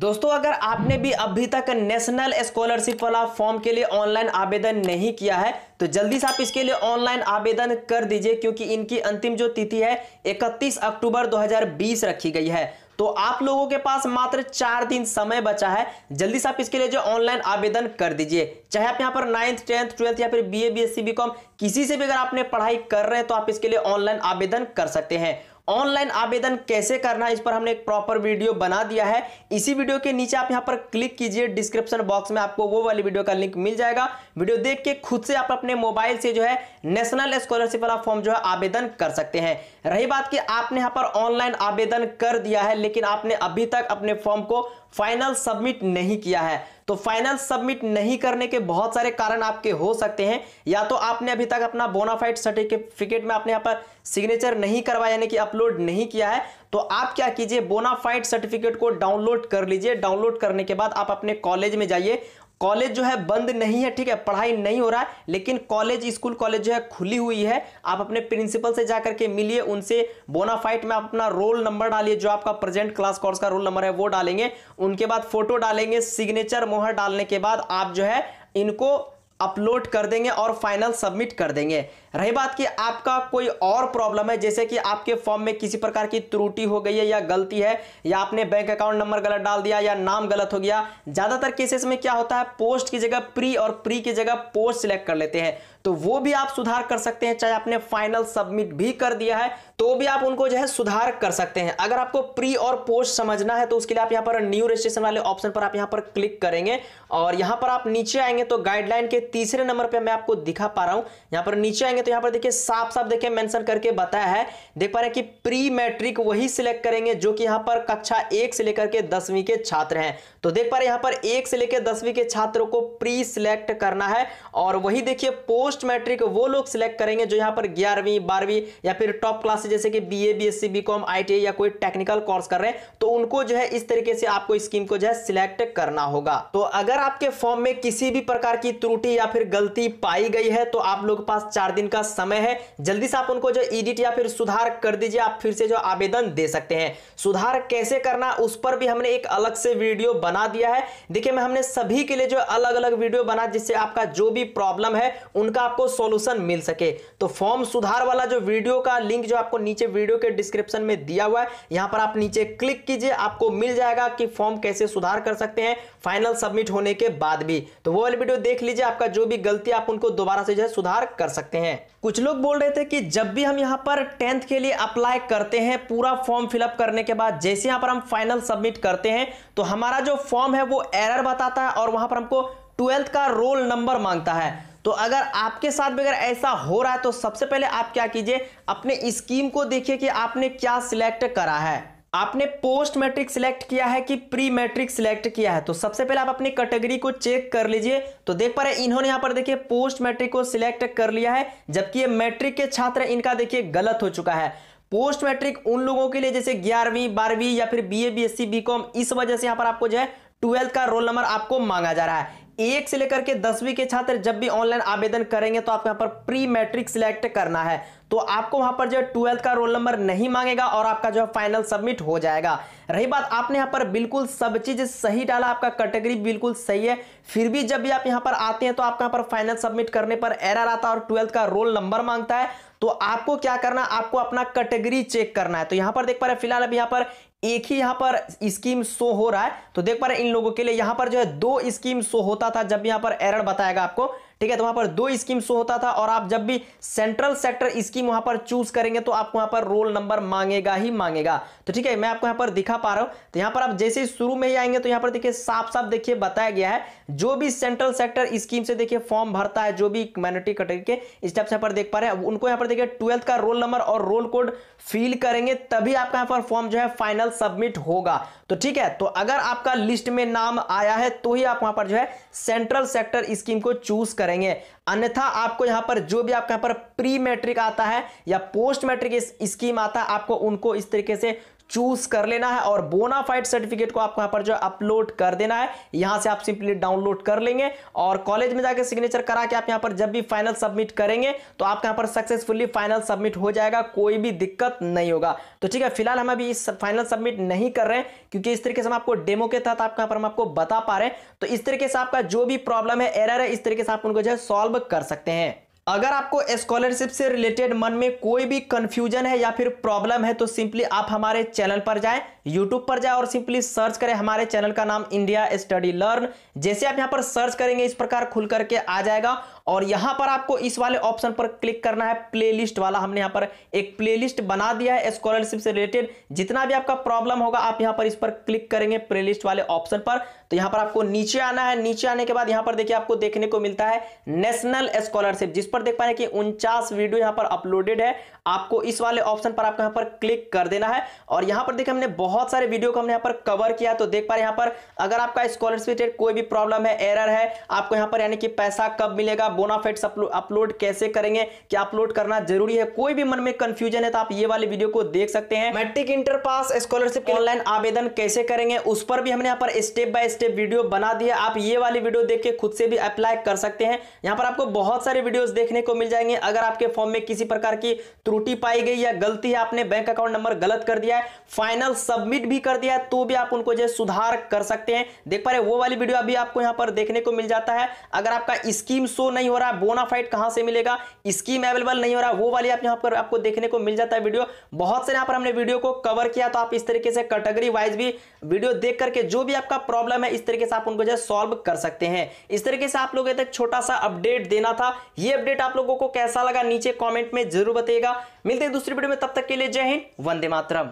दोस्तों अगर आपने भी अभी तक नेशनल स्कॉलरशिप वाला फॉर्म के लिए ऑनलाइन आवेदन नहीं किया है तो जल्दी से आप इसके लिए ऑनलाइन आवेदन कर दीजिए क्योंकि इनकी अंतिम जो तिथि है 31 अक्टूबर 2020 रखी गई है तो आप लोगों के पास मात्र चार दिन समय बचा है जल्दी से आप इसके लिए जो ऑनलाइन आवेदन कर दीजिए चाहे आप यहाँ पर नाइन्थ टेंथ ट्वेल्थ या फिर बी ए किसी से भी अगर आपने पढ़ाई कर रहे हैं तो आप इसके लिए ऑनलाइन आवेदन कर सकते हैं ऑनलाइन आवेदन कैसे करना है इस पर हमने एक प्रॉपर वीडियो बना दिया है इसी वीडियो के नीचे आप यहाँ पर क्लिक कीजिए डिस्क्रिप्शन बॉक्स में आपको वो वाली वीडियो का लिंक मिल जाएगा वीडियो देख के खुद से आप अपने मोबाइल से जो है नेशनल स्कॉलरशिप वाला फॉर्म जो है आवेदन कर सकते हैं रही बात की आपने यहाँ पर ऑनलाइन आवेदन कर दिया है लेकिन आपने अभी तक अपने फॉर्म को फाइनल सबमिट नहीं किया है तो फाइनल सबमिट नहीं करने के बहुत सारे कारण आपके हो सकते हैं या तो आपने अभी तक अपना बोनाफाइड सर्टिफिकेट में आपने यहाँ पर सिग्नेचर नहीं करवाया यानी कि अपलोड नहीं किया है तो आप क्या कीजिए बोनाफाइड सर्टिफिकेट को डाउनलोड कर लीजिए डाउनलोड करने के बाद आप अपने कॉलेज में जाइए कॉलेज जो है बंद नहीं है ठीक है पढ़ाई नहीं हो रहा है लेकिन कॉलेज स्कूल कॉलेज जो है खुली हुई है आप अपने प्रिंसिपल से जाकर के मिलिए उनसे बोनाफाइट में आप अपना रोल नंबर डालिए जो आपका प्रेजेंट क्लास कोर्स का रोल नंबर है वो डालेंगे उनके बाद फोटो डालेंगे सिग्नेचर मोहर डालने के बाद आप जो है इनको अपलोड कर देंगे और फाइनल सबमिट कर देंगे रही बात कि आपका कोई और प्रॉब्लम है जैसे कि आपके फॉर्म में किसी प्रकार की त्रुटि हो गई है या गलती है या आपने बैंक अकाउंट नंबर गलत डाल दिया या नाम गलत हो गया ज़्यादातर केसेस में क्या होता है पोस्ट की जगह प्री और प्री की जगह पोस्ट सिलेक्ट कर लेते हैं तो वो भी आप सुधार कर सकते हैं चाहे आपने फाइनल सबमिट भी कर दिया है तो भी आप उनको जो है सुधार कर सकते हैं अगर आपको प्री और पोस्ट समझना है तो उसके लिए आप यहां पर न्यू रजिस्ट्रेशन वाले ऑप्शन पर आप यहां पर क्लिक करेंगे और यहां पर आप नीचे आएंगे तो गाइडलाइन के तीसरे नंबर पर मैं आपको दिखा पा रहा हूँ यहाँ पर नीचे आएंगे तो यहां पर देखिए साफ साफ देखिए मैंशन करके बताया है देख पा रहे हैं कि प्री मैट्रिक वही सिलेक्ट करेंगे जो कि यहां पर कक्षा एक से लेकर के दसवीं के छात्र हैं तो देख पा रहे यहां पर एक से लेकर दसवीं के छात्रों को प्री सिलेक्ट करना है और वही देखिए पोस्ट फर्स्ट मैट्रिक वो लोग सिलेक्ट करेंगे जो यहाँ पर ग्यारहवीं बारहवीं या फिर टॉप क्लास जैसे कि B A B S C B com I T या कोई टेक्निकल कोर्स कर रहे हैं तो उनको जो है इस तरीके से आपको स्कीम को जो है सिलेक्ट करना होगा तो अगर आपके फॉर्म में किसी भी प्रकार की त्रुटि या फिर गलती पाई गई है तो आप लोग पास चार दिन का समय है जल्दी से आप उनको जो एडिट या फिर सुधार कर दीजिए आप फिर से जो आवेदन दे सकते हैं सुधार कैसे करना उस पर भी हमने एक अलग से वीडियो बना दिया है देखिए मैं हमने सभी के लिए जो अलग अलग वीडियो बना जिससे आपका जो भी प्रॉब्लम है उनका आपको सॉल्यूशन मिल सके तो फॉर्म सुधार वाला जो वीडियो का लिंक जो आपको नीचे वीडियो के डिस्क्रिप्शन में दिया हुआ है यहां पर आप नीचे क्लिक कीजिए आपको मिल जाएगा कि फॉर्म कैसे सुधार कर सकते हैं फाइनल सबमिट होने के बाद भी तो वो वाली वीडियो देख लीजिए आपका जो भी गलती आप उनको दोबारा से जो है सुधार कर सकते हैं कुछ लोग बोल रहे थे कि जब भी हम यहाँ पर टेंथ के लिए अप्लाई करते हैं पूरा फॉर्म फिलअप करने के बाद जैसे यहाँ पर हम फाइनल सबमिट करते हैं तो हमारा जो फॉर्म है वो एरर बताता है और वहां पर हमको ट्वेल्थ का रोल नंबर मांगता है तो अगर आपके साथ भी अगर ऐसा हो रहा है तो सबसे पहले आप क्या कीजिए अपने स्कीम को देखिए कि आपने क्या सिलेक्ट करा है आपने पोस्ट मैट्रिक सिलेक्ट किया है कि प्री मैट्रिक सिलेक्ट किया है तो सबसे पहले आप अपनी कैटेगरी को चेक कर लीजिए तो देख पा रहे इन्होंने यहां पर देखिए पोस्ट मैट्रिक को सिलेक्ट कर लिया है जबकि ये मैट्रिक के छात्र इनका देखिए गलत हो चुका है पोस्ट मैट्रिक उन लोगों के लिए जैसे ग्यारहवीं बारहवीं या फिर सी बी कॉम इस वजह से यहां पर आपको जो है ट्वेल्थ का रोल नंबर आपको मांगा जा रहा है एक से लेकर के दसवीं के छात्र जब भी ऑनलाइन आवेदन करेंगे तो आपको यहां पर प्री मैट्रिक सिलेक्ट करना है तो आपको वहां पर जो है ट्वेल्थ का रोल नंबर नहीं मांगेगा और आपका जो है फाइनल सबमिट हो जाएगा रही बात आपने यहां पर बिल्कुल सब चीज सही डाला आपका कैटेगरी बिल्कुल सही है फिर भी जब भी आप यहां पर आते हैं तो आपका यहां पर फाइनल सबमिट करने पर एरर आता है और ट्वेल्थ का रोल नंबर मांगता है तो आपको क्या करना आपको अपना कैटेगरी चेक करना है तो यहां पर देख पा रहे फिलहाल अभी यहां पर एक ही यहां पर स्कीम शो हो रहा है तो देख पा रहे इन लोगों के लिए यहां पर जो है दो स्कीम शो होता था जब यहां पर एरर बताएगा आपको ठीक है तो वहां पर दो स्कीम शो होता था और आप जब भी सेंट्रल सेक्टर स्कीम वहां पर चूज करेंगे तो आपको वहां पर रोल नंबर मांगेगा ही मांगेगा तो ठीक है मैं आपको यहां पर दिखा पा रहा हूं तो यहां पर आप जैसे ही शुरू में ही आएंगे तो यहां पर देखिए साफ साफ देखिए बताया गया है जो भी सेंट्रल सेक्टर स्कीम से देखिए फॉर्म भरता है जो भी माइनोरिटी कैटेगरी के स्टेप्स यहां पर देख पा रहे हैं उनको यहां पर देखिए ट्वेल्थ का रोल नंबर और रोल कोड फिल करेंगे तभी आपका यहां पर फॉर्म जो है फाइनल सबमिट होगा तो ठीक है तो अगर आपका लिस्ट में नाम आया है तो ही आप वहां पर जो है सेंट्रल सेक्टर स्कीम को चूज कर करेंगे अन्यथा आपको यहां पर जो भी आपके यहां पर प्री मैट्रिक आता है या पोस्ट मैट्रिक स्कीम आता है आपको उनको इस तरीके से चूज कर लेना है और बोनाफाइड सर्टिफिकेट को आपको यहाँ पर जो अपलोड कर देना है यहाँ से आप सिंपली डाउनलोड कर लेंगे और कॉलेज में जाकर सिग्नेचर करा के आप यहाँ पर जब भी फाइनल सबमिट करेंगे तो आप यहाँ पर सक्सेसफुली फाइनल सबमिट हो जाएगा कोई भी दिक्कत नहीं होगा तो ठीक है फिलहाल हम अभी इस फाइनल सबमिट नहीं कर रहे हैं क्योंकि इस तरीके से हम आपको डेमो के तहत आपके यहाँ पर हम आपको बता पा रहे हैं तो इस तरीके से आपका जो भी प्रॉब्लम है एरर है इस तरीके से आप उनको जो है सॉल्व कर सकते हैं अगर आपको स्कॉलरशिप से रिलेटेड मन में कोई भी कंफ्यूजन है या फिर प्रॉब्लम है तो सिंपली आप हमारे चैनल पर जाएं यूट्यूब पर जाए और सिंपली सर्च करें हमारे चैनल का नाम इंडिया स्टडी लर्न जैसे आप यहां पर सर्च करेंगे इस प्रकार खुल करके आ जाएगा और यहां पर आपको इस वाले ऑप्शन पर क्लिक करना है प्लेलिस्ट वाला हमने यहाँ पर एक प्लेलिस्ट बना दिया है स्कॉलरशिप से रिलेटेड जितना भी आपका प्रॉब्लम होगा आप यहाँ पर इस पर क्लिक करेंगे प्लेलिस्ट वाले ऑप्शन पर तो यहाँ पर आपको नीचे आना है नीचे आने के बाद यहाँ पर देखिए आपको देखने को मिलता है नेशनल स्कॉलरशिप जिस पर देख पाए कि उनचास वीडियो यहाँ पर अपलोडेड है आपको इस वाले ऑप्शन पर आपको यहाँ पर क्लिक कर देना है और यहाँ पर देखिए हमने बहुत बहुत सारे वीडियो को हमने यहाँ पर कवर किया तो देख पा रहे यहाँ पर अगर आपका स्कॉलरशिप रिलेटेड कोई भी प्रॉब्लम है एरर है आपको यहाँ पर यानी कि पैसा कब मिलेगा बोनाफेट अपलोड कैसे करेंगे क्या अपलोड करना जरूरी है कोई भी मन में कंफ्यूजन है तो आप ये वाले वीडियो को देख सकते हैं matric inter pass scholarship online आवेदन कैसे करेंगे उस पर भी हमने यहाँ पर स्टेप बाय स्टेप वीडियो बना दिया आप ये वाली वीडियो देख के खुद से भी अप्लाई कर सकते हैं यहाँ पर आपको बहुत सारे वीडियो देखने को मिल जाएंगे अगर आपके फॉर्म में किसी प्रकार की त्रुटि पाई गई या गलती है आपने बैंक अकाउंट नंबर गलत कर दिया है फाइनल सब सबमिट भी कर दिया है तो भी आप उनको जो है सुधार कर सकते हैं देख पा रहे वो वाली वीडियो अभी आपको यहाँ पर देखने को मिल जाता है अगर आपका स्कीम शो नहीं हो रहा बोनाफाइट कहाँ से मिलेगा स्कीम अवेलेबल नहीं हो रहा वो वाली आप यहाँ पर आपको देखने को मिल जाता है वीडियो बहुत से यहाँ पर हमने वीडियो को कवर किया तो आप इस तरीके से कैटेगरी वाइज भी वीडियो देख करके जो भी आपका प्रॉब्लम है इस तरीके से आप उनको जो है सॉल्व कर सकते हैं इस तरीके से आप लोग तक छोटा सा अपडेट देना था ये अपडेट आप लोगों को कैसा लगा नीचे कॉमेंट में जरूर बताइएगा मिलते हैं दूसरी वीडियो में तब तक के लिए जय हिंद वंदे मातरम